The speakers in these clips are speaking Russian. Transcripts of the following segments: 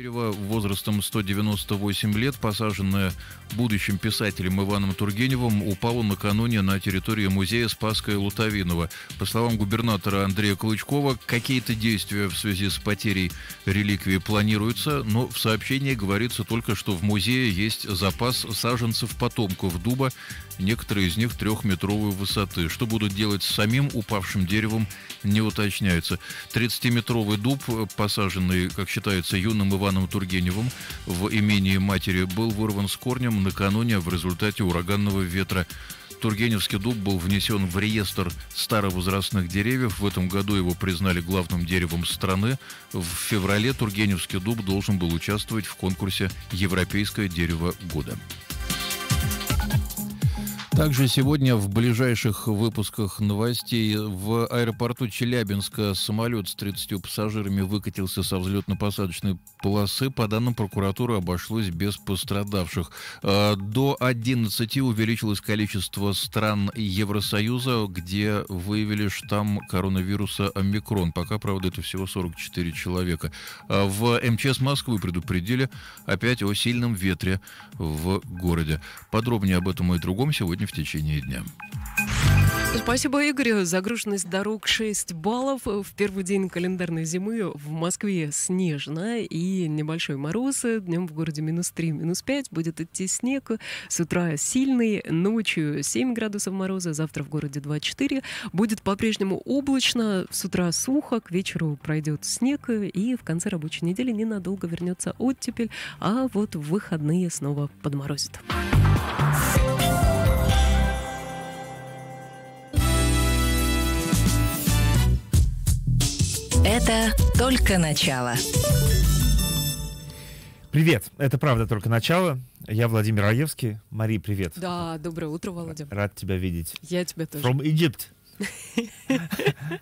Юрий, возрастом 198 лет, посаженная будущим писателем Иваном Тургеневым, упала накануне на территории музея Спаска и Лутовинова. По словам губернатора Андрея Клычкова, какие-то действия в связи с потерей реликвии планируются, но в сообщении говорится только, что в музее есть запас саженцев потомков дуба, некоторые из них трехметровой высоты. Что будут делать с самим упавшим деревом, не уточняется. 30-метровый дуб, посаженный, как считается, юным Иваном Тургеневым, Тургеневым в имении матери был вырван с корнем накануне в результате ураганного ветра. Тургеневский дуб был внесен в реестр старовозрастных деревьев. В этом году его признали главным деревом страны. В феврале Тургеневский дуб должен был участвовать в конкурсе «Европейское дерево года». Также сегодня в ближайших выпусках новостей в аэропорту Челябинска самолет с 30 пассажирами выкатился со взлетно-посадочной полосы. По данным прокуратуры, обошлось без пострадавших. А, до 11 увеличилось количество стран Евросоюза, где выявили штамм коронавируса омикрон. Пока, правда, это всего 44 человека. А, в МЧС Москвы предупредили опять о сильном ветре в городе. Подробнее об этом и другом сегодня в течение дня. Спасибо, Игорь. Загруженность дорог 6 баллов. В первый день календарной зимы в Москве снежно и небольшой мороз. Днем в городе минус 3, минус 5. Будет идти снег. С утра сильный, ночью 7 градусов мороза. Завтра в городе 24. Будет по-прежнему облачно. С утра сухо, к вечеру пройдет снег. И в конце рабочей недели ненадолго вернется оттепель. А вот в выходные снова подморозит. Это только начало. Привет, это правда только начало. Я Владимир Раевский. Мари, привет. Да, доброе утро, Володя. Рад тебя видеть. Я тебя тоже. From Egypt.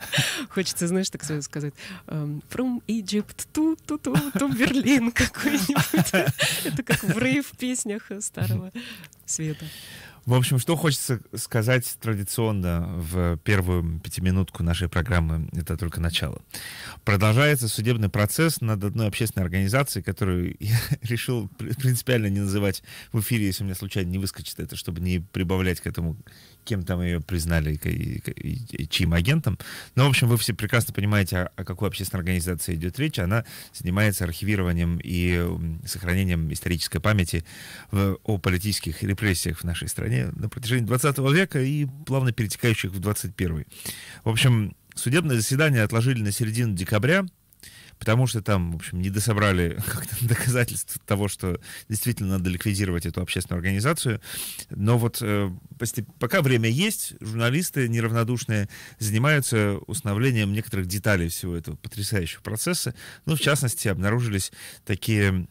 Хочется, знаешь, так сразу сказать. Эм, From Egypt to, to, to, to Berlin какой-нибудь. Это как в рейв песнях старого света. В общем, что хочется сказать традиционно в первую пятиминутку нашей программы, это только начало. Продолжается судебный процесс над одной общественной организацией, которую я решил принципиально не называть в эфире, если у меня случайно не выскочит это, чтобы не прибавлять к этому, кем там ее признали и, и, и, и чьим агентом. Но, в общем, вы все прекрасно понимаете, о, о какой общественной организации идет речь. Она занимается архивированием и сохранением исторической памяти в, о политических репрессиях в нашей стране расследования на протяжении 20 века и плавно перетекающих в 21. В общем, судебное заседание отложили на середину декабря – потому что там, в общем, не дособрали каких-то доказательств того, что действительно надо ликвидировать эту общественную организацию. Но вот э, пока время есть, журналисты неравнодушные занимаются установлением некоторых деталей всего этого потрясающего процесса. Ну, в частности, обнаружились такие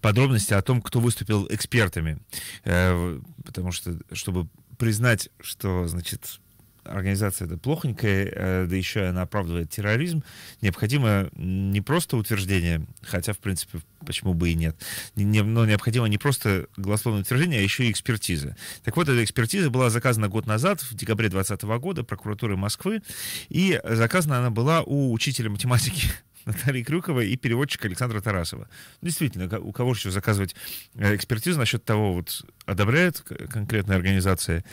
подробности о том, кто выступил экспертами. Э, потому что, чтобы признать, что, значит, организация это плохонькая, э, да еще она оправдывает терроризм, необходимо не просто утверждение, хотя, в принципе, почему бы и нет, но необходимо не просто голословное утверждение, а еще и экспертиза. Так вот, эта экспертиза была заказана год назад, в декабре 2020 года, прокуратурой Москвы, и заказана она была у учителя математики Натальи Крюковой и переводчика Александра Тарасова. Действительно, у кого еще заказывать э, экспертизу насчет того, вот одобряет конкретная организация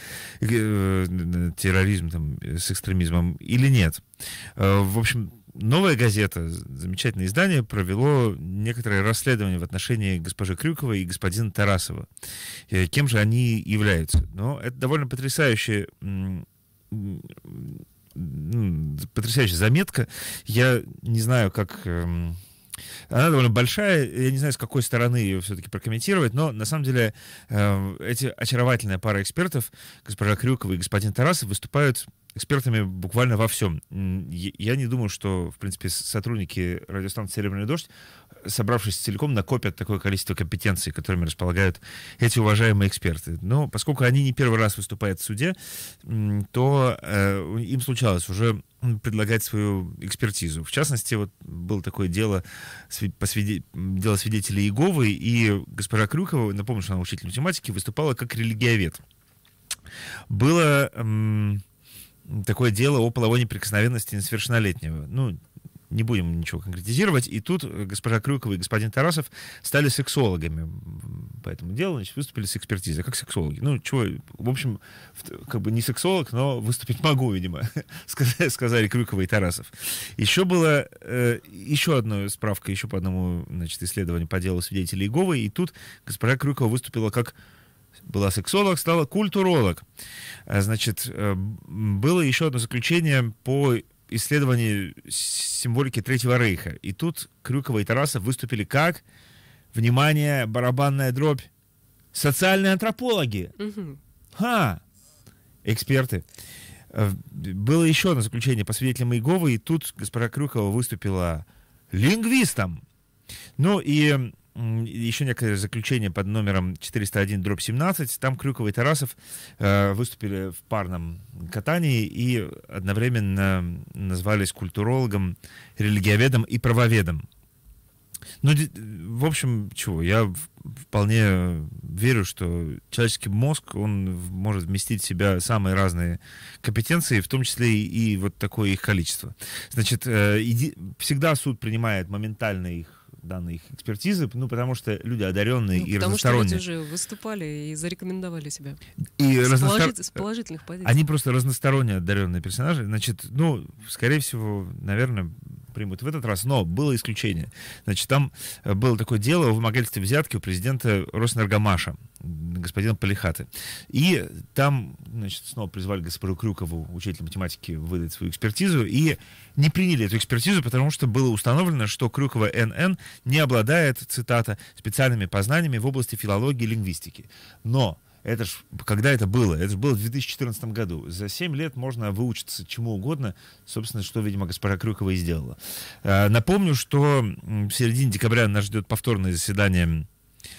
э, терроризм там, с экстремизмом или нет. Э, в общем, Новая газета, замечательное издание, провело некоторое расследование в отношении госпожи Крюковой и господина Тарасова. Кем же они являются? Но это довольно потрясающее ну, потрясающая заметка. Я не знаю, как... Эм, она довольно большая, я не знаю, с какой стороны ее все-таки прокомментировать, но на самом деле эм, эти очаровательная пара экспертов, госпожа Крюкова и господин Тарасов, выступают экспертами буквально во всем. Я не думаю, что, в принципе, сотрудники радиостанции «Серебряный дождь», собравшись целиком, накопят такое количество компетенций, которыми располагают эти уважаемые эксперты. Но поскольку они не первый раз выступают в суде, то э, им случалось уже предлагать свою экспертизу. В частности, вот было такое дело, по свиде... дело свидетелей Иеговы, и госпожа Крюкова, напомню, что она учитель математики, выступала как религиовед. Было... Эм такое дело о половой неприкосновенности несовершеннолетнего. Ну, не будем ничего конкретизировать. И тут э, госпожа Крюкова и господин Тарасов стали сексологами по этому делу, значит, выступили с экспертизой, как сексологи. Ну, чего, в общем, как бы не сексолог, но выступить могу, видимо, сказали, Крюкова и Тарасов. Еще была э, еще одна справка, еще по одному, значит, исследованию по делу свидетелей Иеговы, и тут госпожа Крюкова выступила как была сексолог, стала культуролог. Э, значит, э, было еще одно заключение по исследованию символики Третьего Рейха. И тут Крюкова и Тарасов выступили как, внимание, барабанная дробь, социальные антропологи. Угу. Ха! Эксперты. Э, было еще одно заключение по свидетелям Иеговы, и тут госпожа Крюкова выступила лингвистом. Ну и еще некое заключение под номером 401 дробь 17. Там Крюкова и Тарасов э, выступили в парном катании и одновременно назвались культурологом, религиоведом и правоведом. Ну, в общем, чего, я вполне верю, что человеческий мозг, он может вместить в себя самые разные компетенции, в том числе и, и вот такое их количество. Значит, э, иди, всегда суд принимает моментально их данной их экспертизы, ну, потому что люди одаренные ну, и потому разносторонние. Потому что люди уже выступали и зарекомендовали себя. И с, разностор... положи... с положительных позиций. Они просто разносторонние, одаренные персонажи. Значит, ну, скорее всего, наверное, примут в этот раз, но было исключение. Значит, там э, было такое дело о вымогательстве взятки у президента Роснаргомаша, господина Полихаты. И там, значит, снова призвали госпожу Крюкову, учителя математики, выдать свою экспертизу, и не приняли эту экспертизу, потому что было установлено, что Крюкова НН не обладает, цитата, специальными познаниями в области филологии и лингвистики. Но это ж, когда это было? Это же было в 2014 году. За 7 лет можно выучиться чему угодно, собственно, что, видимо, госпожа Крюкова и сделала. А, напомню, что в середине декабря нас ждет повторное заседание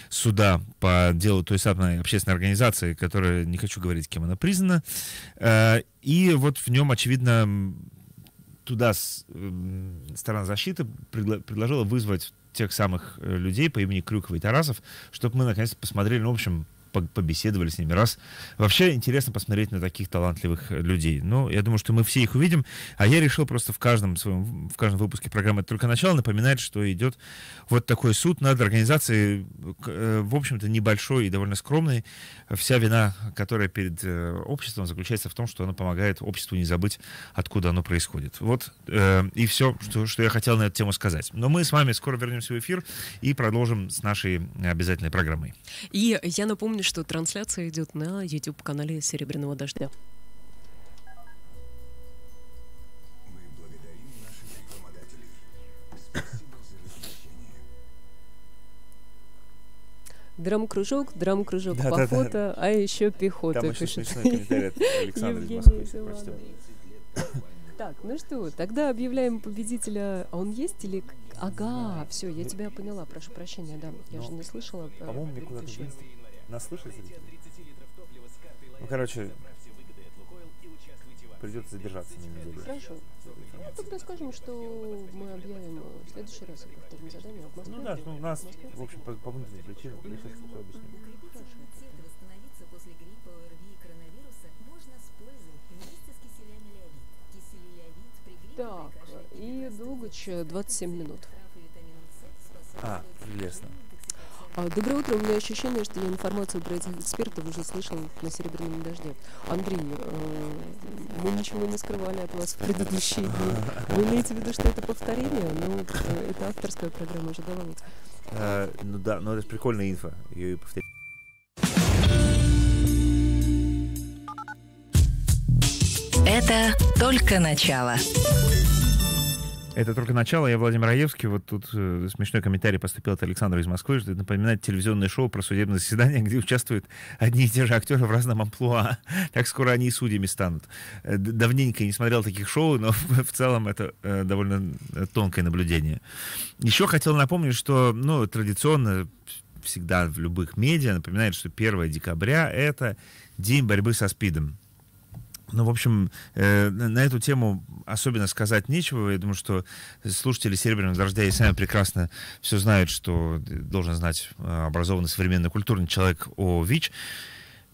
суда по делу той самой общественной организации, которая, не хочу говорить, кем она признана. А, и вот в нем, очевидно, туда сторона защиты предложила вызвать тех самых э, людей по имени Крюкова и Тарасов, чтобы мы наконец-то посмотрели, ну, в общем, побеседовали с ними раз. Вообще интересно посмотреть на таких талантливых э, людей. Ну, я думаю, что мы все их увидим. А я решил просто в каждом своем, в каждом выпуске программы только начало» напоминает что идет вот такой суд над организацией, э, в общем-то, небольшой и довольно скромной. Вся вина, которая перед э, обществом заключается в том, что она помогает обществу не забыть, откуда оно происходит. Вот э, и все, что, что я хотел на эту тему сказать. Но мы с вами скоро вернемся в эфир и продолжим с нашей обязательной программой. И я напомню, Напомню, что трансляция идет на YouTube-канале «Серебряного дождя». Драм-кружок, драм-кружок, да, похота, да, да. а еще пехота. Там очень пишет. смешной комментарий от Александра из Москвы. Так, ну что, тогда объявляем победителя. А он есть или... Ага, все, я ну, тебя поняла, прошу прощения, да, я ну, же не слышала. Э, по-моему, никуда не нас слышите? Ну, короче, придется задержаться на неделю. Хорошо. Ну, тогда скажем, что мы объявим э, в следующий раз о повторном задании в Москве. Ну да, ну, у нас, в общем, по, по внутренним причинам, я сейчас все объясню. Так, и Дугач 27 э, минут. А, прелестно. А, Доброе утро. У меня ощущение, что я информацию про этих экспертов уже слышал на «Серебряном дожде». Андрей, э, мы ничего не скрывали от вас в предыдущие дни. Вы имеете в виду, что это повторение? Ну, э, это авторская программа уже давала. Э, ну да, но это прикольная инфа. Ее повторить. Это только начало. Это только начало. Я Владимир Раевский. Вот тут э, смешной комментарий поступил от Александра из Москвы, что это напоминает телевизионное шоу про судебное заседание, где участвуют одни и те же актеры в разном амплуа. Так скоро они и судьями станут. Э, давненько я не смотрел таких шоу, но в целом это э, довольно э, тонкое наблюдение. Еще хотел напомнить, что ну, традиционно всегда в любых медиа напоминает, что 1 декабря — это день борьбы со СПИДом. Ну, в общем, э, на эту тему особенно сказать нечего. Я думаю, что слушатели «Серебряного дождя» и сами прекрасно все знают, что должен знать э, образованный, современный, культурный человек о ВИЧ.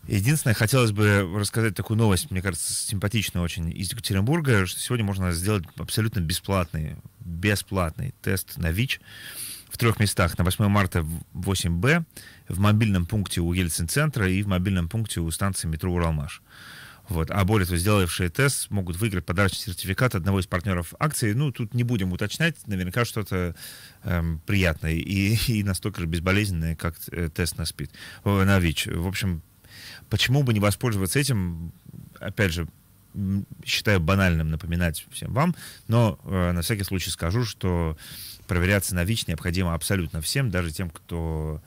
Единственное, хотелось бы рассказать такую новость, мне кажется, симпатичную очень, из Екатеринбурга, что сегодня можно сделать абсолютно бесплатный, бесплатный тест на ВИЧ в трех местах. На 8 марта в 8Б, в мобильном пункте у Ельцин-центра и в мобильном пункте у станции метро «Уралмаш». Вот. А более того, сделавшие тест могут выиграть подарочный сертификат одного из партнеров акции. Ну, тут не будем уточнять, наверняка что-то эм, приятное и, и настолько же безболезненное, как э, тест на СПИД, на ВИЧ. В общем, почему бы не воспользоваться этим, опять же, считаю банальным напоминать всем вам, но э, на всякий случай скажу, что проверяться на ВИЧ необходимо абсолютно всем, даже тем, кто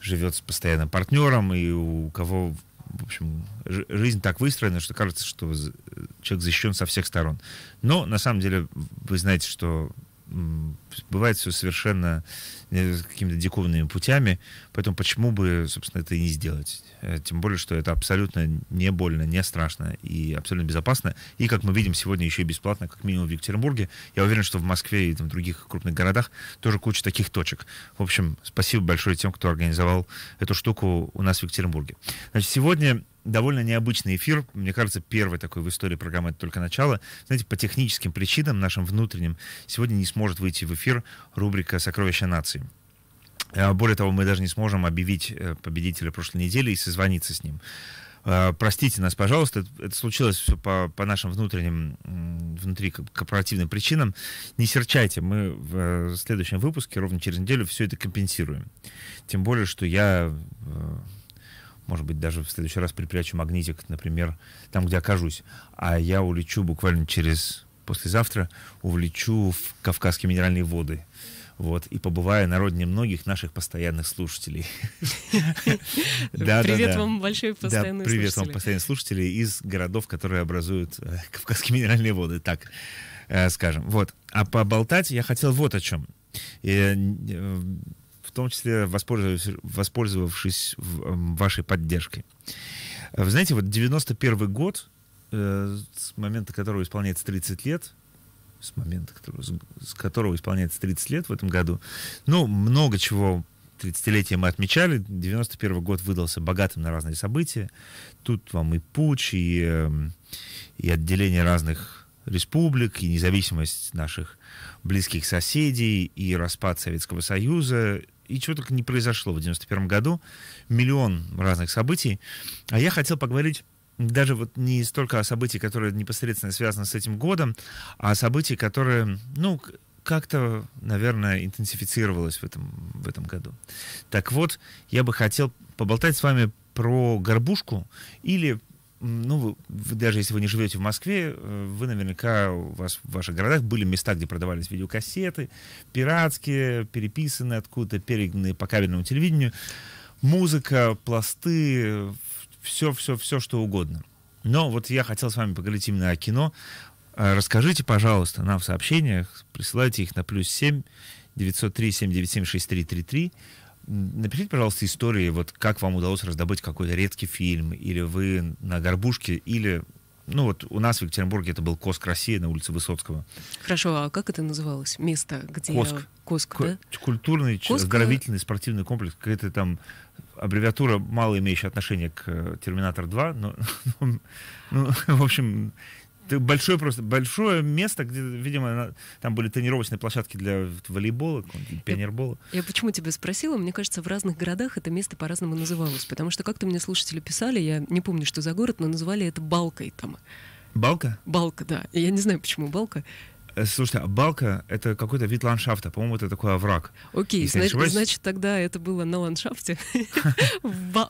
живет с постоянным партнером и у кого в общем, жизнь так выстроена, что кажется, что человек защищен со всех сторон. Но на самом деле вы знаете, что бывает все совершенно э, какими-то диковинными путями, поэтому почему бы, собственно, это и не сделать? Э, тем более, что это абсолютно не больно, не страшно и абсолютно безопасно. И, как мы видим, сегодня еще и бесплатно, как минимум в Екатеринбурге. Я уверен, что в Москве и там, в других крупных городах тоже куча таких точек. В общем, спасибо большое тем, кто организовал эту штуку у нас в Екатеринбурге. Значит, сегодня довольно необычный эфир. Мне кажется, первый такой в истории программы «Это только начало». Знаете, по техническим причинам, нашим внутренним, сегодня не сможет выйти в эфир рубрика «Сокровища нации». Э, более того, мы даже не сможем объявить э, победителя прошлой недели и созвониться с ним. Э, простите нас, пожалуйста, это случилось все по, по нашим внутренним, внутри корпоративным причинам. Не серчайте, мы в следующем выпуске, ровно через неделю, все это компенсируем. Тем более, что я может быть, даже в следующий раз припрячу магнитик, например, там, где окажусь. А я улечу буквально через послезавтра, увлечу в Кавказские минеральные воды. Вот, и побывая на родине многих наших постоянных слушателей. Привет вам, большой постоянный. слушатели. Привет вам, постоянные слушатели из городов, которые образуют э, Кавказские минеральные воды. Так, э, скажем. Вот. А поболтать я хотел вот о чем в том числе воспользовавшись, воспользовавшись эм, вашей поддержкой. Э, вы знаете, вот 91 год, э, с момента которого исполняется 30 лет, с момента, которого, с которого исполняется 30 лет в этом году, ну, много чего 30-летие мы отмечали. 91 год выдался богатым на разные события. Тут вам и путь, и, эм, и отделение разных республик, и независимость наших близких соседей, и распад Советского Союза, и чего только не произошло в 91 году. Миллион разных событий. А я хотел поговорить даже вот не столько о событиях, которые непосредственно связаны с этим годом, а о событиях, которые, ну, как-то, наверное, интенсифицировалось в этом, в этом году. Так вот, я бы хотел поболтать с вами про горбушку или ну, вы, вы, даже если вы не живете в Москве, э, вы наверняка у вас в ваших городах были места, где продавались видеокассеты, пиратские, переписанные откуда-то, перегнанные по кабельному телевидению, музыка, пласты, все, все, все, что угодно. Но вот я хотел с вами поговорить именно о кино. А расскажите, пожалуйста, нам в сообщениях, присылайте их на плюс 7 903 797 6333 Напишите, пожалуйста, истории, вот как вам удалось раздобыть какой-то редкий фильм, или вы на горбушке, или ну вот у нас в Екатеринбурге это был Коск России на улице Высоцкого. Хорошо, а как это называлось? Место, где... Коск. Коск, К- да? Культурный, Коск... оздоровительный спортивный комплекс. Какая-то там аббревиатура, мало имеющая отношения к э, «Терминатор 2», но, ну, в общем, большое просто большое место, где, видимо, там были тренировочные площадки для волейбола, пионербола. Я, я почему тебя спросила? Мне кажется, в разных городах это место по-разному называлось, потому что как-то мне слушатели писали, я не помню, что за город, но называли это балкой там. Балка? Балка, да. Я не знаю, почему балка. Э, Слушайте, а балка — это какой-то вид ландшафта. По-моему, это такой овраг. Окей, значит, значит, тогда это было на ландшафте.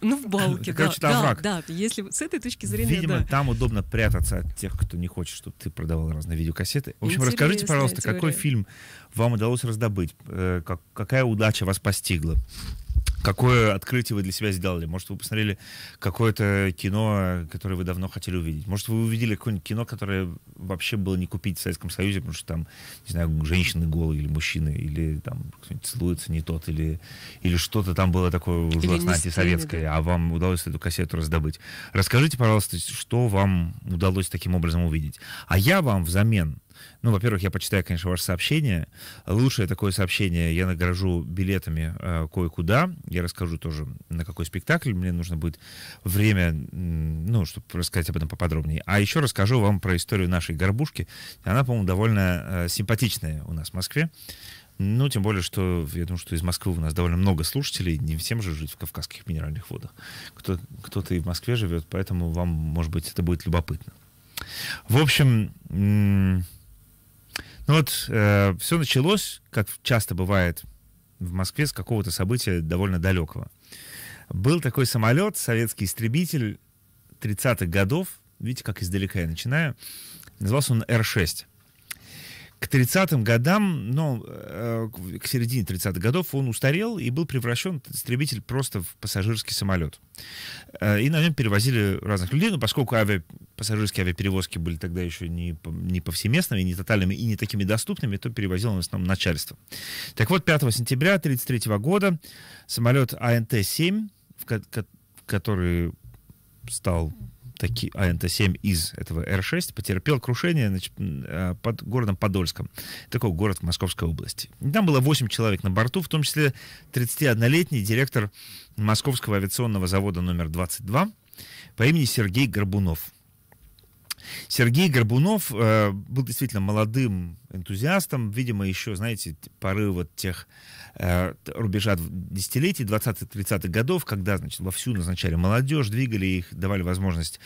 Ну, в балке, да. Да, если с этой точки зрения, Видимо, там удобно прятаться от тех, кто не хочет, чтобы ты продавал разные видеокассеты. В общем, расскажите, пожалуйста, какой фильм вам удалось раздобыть? Э, какая удача вас постигла? Какое открытие вы для себя сделали? Может, вы посмотрели какое-то кино, которое вы давно хотели увидеть? Может, вы увидели какое-нибудь кино, которое вообще было не купить в Советском Союзе, потому что там, не знаю, женщины голые или мужчины, или там кто-нибудь целуется не тот, или, или что-то там было такое ужасно антисоветское, да. а вам удалось эту кассету раздобыть. Расскажите, пожалуйста, что вам удалось таким образом увидеть. А я вам взамен ну, во-первых, я почитаю, конечно, ваше сообщение. Лучшее такое сообщение я награжу билетами э, кое-куда. Я расскажу тоже, на какой спектакль. Мне нужно будет время, ну, чтобы рассказать об этом поподробнее. А еще расскажу вам про историю нашей горбушки. Она, по-моему, довольно э, симпатичная у нас в Москве. Ну, тем более, что я думаю, что из Москвы у нас довольно много слушателей. Не всем же жить в Кавказских минеральных водах. Кто, кто-то и в Москве живет, поэтому вам, может быть, это будет любопытно. В общем, ну вот, э, все началось, как часто бывает в Москве, с какого-то события довольно далекого. Был такой самолет, советский истребитель 30-х годов, видите, как издалека я начинаю, назывался он Р-6 к 30-м годам, ну, к середине 30-х годов он устарел и был превращен, истребитель, просто в пассажирский самолет. Э, и на нем перевозили разных людей, но поскольку авиа, пассажирские авиаперевозки были тогда еще не, не повсеместными, не тотальными и не такими доступными, то перевозило в основном начальство. Так вот, 5 сентября 1933 года самолет АНТ-7, который стал таки, а это 7 из этого Р-6, потерпел крушение значит, а, под городом Подольском. Такой город в Московской области. там было 8 человек на борту, в том числе 31-летний директор Московского авиационного завода номер 22 по имени Сергей Горбунов. Сергей Горбунов э, был действительно молодым энтузиастом, видимо, еще, знаете, поры вот тех э, рубежа десятилетий, 20-30-х годов, когда, значит, вовсю назначали молодежь, двигали их, давали возможность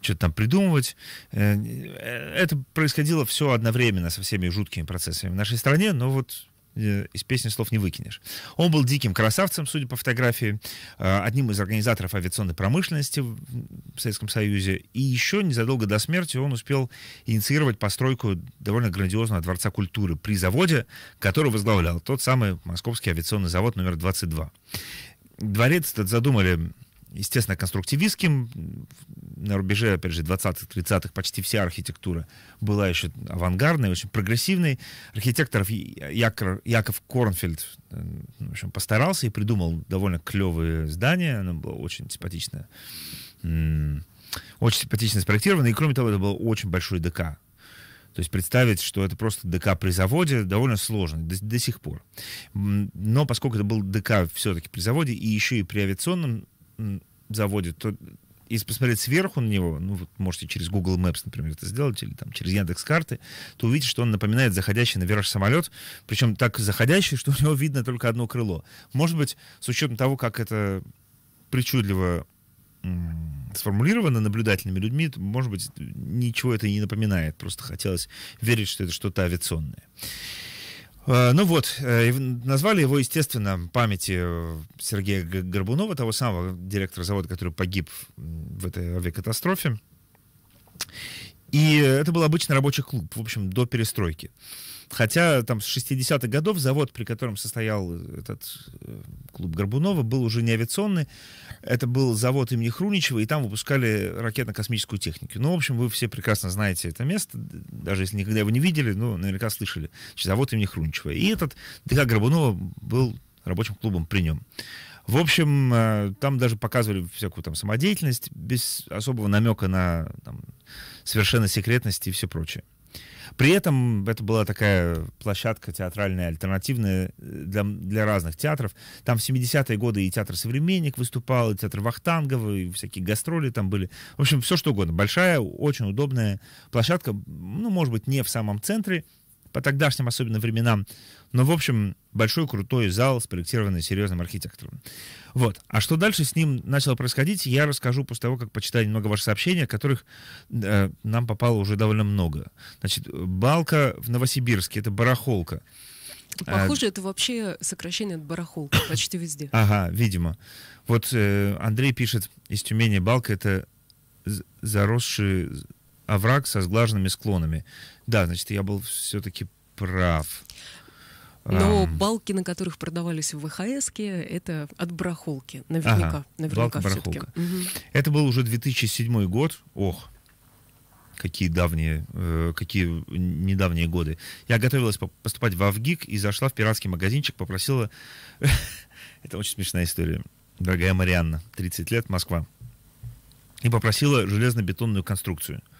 что-то там придумывать. Э, э это происходило все одновременно со всеми жуткими процессами в нашей стране, но вот Э, из песни слов не выкинешь. Он был диким красавцем, судя по фотографии, э, одним из организаторов авиационной промышленности в Советском Союзе. И еще незадолго до смерти он успел инициировать постройку довольно грандиозного дворца культуры при заводе, который возглавлял тот самый Московский авиационный завод номер 22. Дворец этот задумали естественно, конструктивистским. На рубеже, опять же, 20-х, 30-х почти вся архитектура была еще авангардной, очень прогрессивной. архитекторов Яков, Яков Корнфельд э, в общем, постарался и придумал довольно клевые здания. Оно было очень симпатично. Очень симпатично спроектировано. И, кроме того, это был очень большой ДК. То есть представить, что это просто ДК при заводе, довольно сложно до, до сих пор. Но поскольку это был ДК все-таки при заводе и еще и при авиационном заводит, то если посмотреть сверху на него, ну, вот можете через Google Maps, например, это сделать, или там через Яндекс Карты, то увидите, что он напоминает заходящий на вираж самолет, причем так заходящий, что у него видно только одно крыло. Может быть, с учетом того, как это причудливо сформулировано наблюдательными людьми, то, может быть, ничего это и не напоминает. Просто хотелось верить, что это что-то авиационное. Э, ну вот, э, назвали его, естественно, памяти э, Сергея Горбунова, того самого директора завода, который погиб в этой авиакатастрофе. И это был обычный рабочий клуб, в общем, до перестройки. Хотя там с 60-х годов завод, при котором состоял э, этот э, клуб Горбунова, был уже не авиационный. Это был завод имени Хруничева, и там выпускали ракетно-космическую технику. Ну, в общем, вы все прекрасно знаете это место, даже если никогда его не видели, ну, наверняка слышали. Завод имени Хруничева. И этот ДК а Горбунова был рабочим клубом при нем. В общем, э, там даже показывали всякую там самодеятельность без особого намека на там, совершенно секретность и все прочее. При этом это была такая площадка театральная, альтернативная э, для, для разных театров. Там в 70-е годы и театр «Современник» выступал, и театр Вахтангова, и всякие гастроли там были. В общем, все что угодно. Большая, очень удобная площадка, ну, может быть, не в самом центре, по тогдашним особенно временам. Но, в общем, большой крутой зал, спроектированный серьезным архитектором. Вот. А что дальше с ним начало происходить, я расскажу после того, как почитаю немного ваши сообщения, которых э, нам попало уже довольно много. Значит, Балка в Новосибирске, это барахолка. Похоже, а, это вообще сокращение от барахолка почти везде. Ага, видимо. Вот э, Андрей пишет из Тюмени, Балка — это заросший овраг со сглаженными склонами. Да, значит, я был все-таки прав. Но эм... балки, на которых продавались в ВХС, это от барахолки. Наверняка. Ага, наверняка все Угу. Это был уже 2007 год. Ох, какие давние, э, какие недавние годы. Я готовилась поступать в Авгик и зашла в пиратский магазинчик, попросила... это очень смешная история. Дорогая Марианна, 30 лет, Москва. И попросила железно-бетонную конструкцию –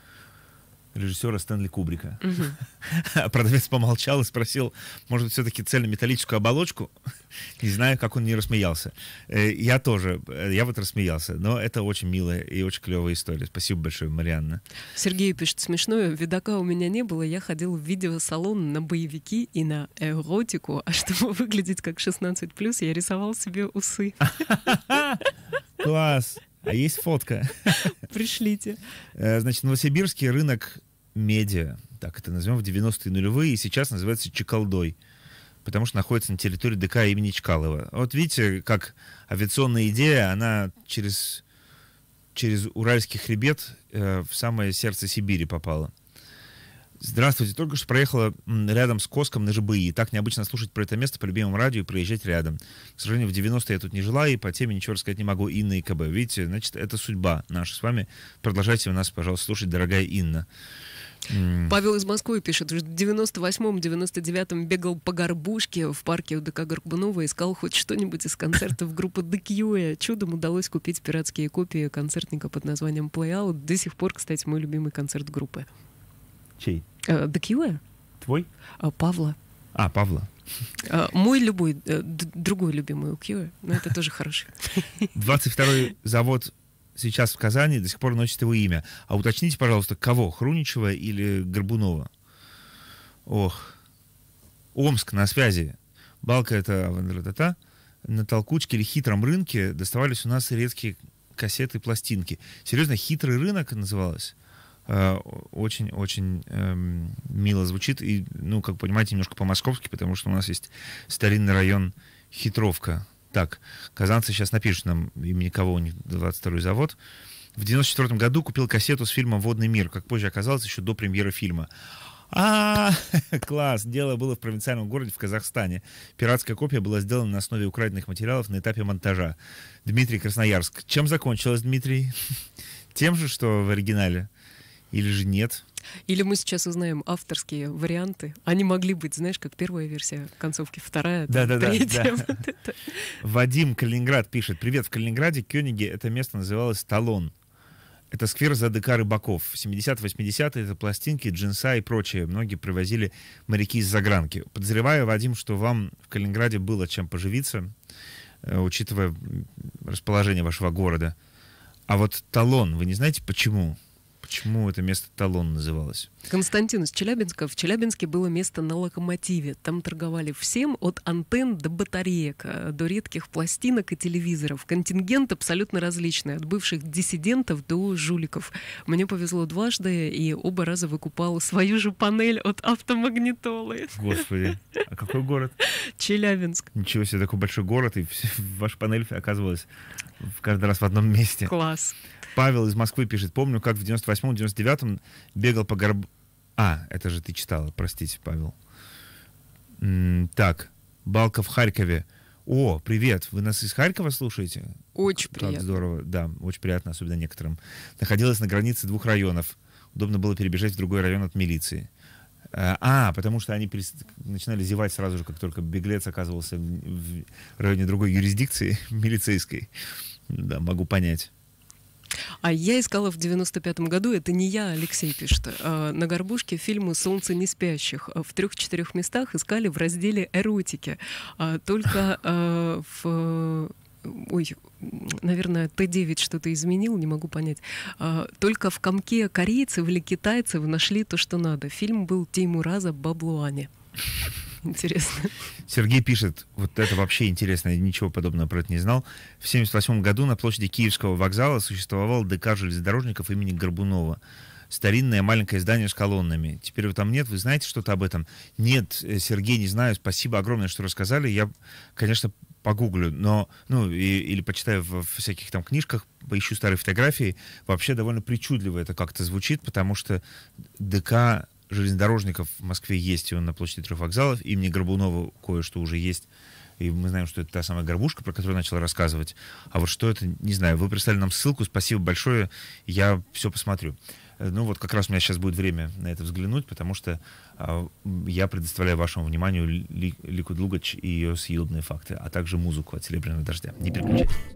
режиссера Стэнли Кубрика. Угу. продавец помолчал и спросил, может, все-таки цельнометаллическую оболочку? Не знаю, как он не рассмеялся. Э, я тоже, э, я вот рассмеялся. Но это очень милая и очень клевая история. Спасибо большое, Марианна. Сергей пишет смешное. Видака у меня не было. Я ходил в видеосалон на боевики и на эротику. А чтобы выглядеть как 16+, я рисовал себе усы. Класс! А есть фотка. Пришлите. Э, значит, Новосибирский рынок медиа, так это назовем, в 90-е нулевые, и сейчас называется Чекалдой, потому что находится на территории ДК имени Чкалова. Вот видите, как авиационная идея, она через, через Уральский хребет э, в самое сердце Сибири попала. Здравствуйте, только что проехала рядом с Коском на ЖБИ. И так необычно слушать про это место по любимому радио и проезжать рядом. К сожалению, в 90-е я тут не жила, и по теме ничего рассказать не могу. Инна и КБ. Видите, значит, это судьба наша с вами. Продолжайте у нас, пожалуйста, слушать, дорогая Инна. Mm. Павел из Москвы пишет, в 98-99-м бегал по горбушке в парке УДК Горбунова, искал хоть что-нибудь из концертов группы Декьюэ. Чудом удалось купить пиратские копии концертника под названием Play Out. До сих пор, кстати, мой любимый концерт группы. Чей? Декьюэ. Твой? А, Павла. А, Павла. Э, мой любой, э, другой любимый у Кьюэ, но это тоже хороший. 22-й завод сейчас в Казани до сих пор носит его имя. А уточните, пожалуйста, кого? Хруничева или Горбунова? Ох. Омск на связи. Балка это на толкучке или хитром рынке доставались у нас редкие кассеты и пластинки. Серьезно, хитрый рынок называлось? очень-очень а, эм, мило звучит. И, ну, как понимаете, немножко по-московски, потому что у нас есть старинный район Хитровка так. Казанцы сейчас напишут нам имени кого у них 22-й завод. В 94 году купил кассету с фильмом «Водный мир», как позже оказалось, еще до премьеры фильма. А, класс! Дело было в провинциальном городе в Казахстане. Пиратская копия была сделана на основе украденных материалов на этапе монтажа. Дмитрий Красноярск. Чем закончилось, Дмитрий? Тем же, что в оригинале? Или же нет? Или мы сейчас узнаем авторские варианты. Они могли быть, знаешь, как первая версия концовки, вторая, да, там, да, третья. Да, вот Вадим Калининград пишет. Привет, в Калининграде, Кёниге, это место называлось Талон. Это сквер за ДК рыбаков. 70-80-е это пластинки, джинса и прочее. Многие привозили моряки из загранки. Подозреваю, Вадим, что вам в Калининграде было чем поживиться, э, учитывая расположение вашего города. А вот талон, вы не знаете почему? Почему это место Талон называлось? Константин из Челябинска. В Челябинске было место на локомотиве. Там торговали всем от антенн до батареек, э, до редких пластинок и телевизоров. Контингент абсолютно различный. От бывших диссидентов до жуликов. Мне повезло дважды, и оба раза выкупал свою же панель от автомагнитолы. Господи. А какой город? Челябинск. Ничего себе, такой большой город, и ваша панель оказывалась каждый раз в одном месте. Класс. Павел из Москвы пишет, помню, как в 98-99 бегал по горб... А, это же ты читала, простите, Павел. М -м так, Балка в Харькове. О, привет, вы нас из Харькова слушаете? Очень как приятно. здорово, да, очень приятно, особенно некоторым. Находилась на границе двух районов. Удобно было перебежать в другой район от милиции. Э, а, потому что они перест... начинали зевать сразу же, как только беглец оказывался в, в районе другой юрисдикции, милицейской. Да, могу понять. А я искала в 95-м году, это не я, а Алексей пишет, э, на «Горбушке» фильмы «Солнце не спящих». Э, в трех-четырех местах искали в разделе «Эротики». А только э, в ой, наверное, Т9 что-то изменил, не могу понять. Только в комке корейцев или китайцев нашли то, что надо. Фильм был Теймураза «Баблуане». Интересно. Сергей пишет, вот это вообще интересно, я ничего подобного про это не знал. В 1978 году на площади Киевского вокзала существовал ДК железнодорожников имени Горбунова старинное маленькое здание с колоннами. Теперь его там нет. Вы знаете что-то об этом? Нет, э, Сергей, не знаю. Спасибо огромное, что рассказали. Я, конечно, погуглю, но, ну, и, или почитаю в, в всяких там книжках, поищу старые фотографии. Вообще довольно причудливо это как-то звучит, потому что ДК железнодорожников в Москве есть, и он на площади трех вокзалов. Имени Горбунова кое-что уже есть. И мы знаем, что это та самая горбушка, про которую начал рассказывать. А вот что это, не знаю. Вы прислали нам ссылку, спасибо большое. Я все посмотрю. Э, ну вот как раз у меня сейчас будет время на это взглянуть, потому что а, я предоставляю вашему вниманию Лику Длугач и ее съедобные факты, а также музыку от «Серебряного дождя». Не переключайтесь.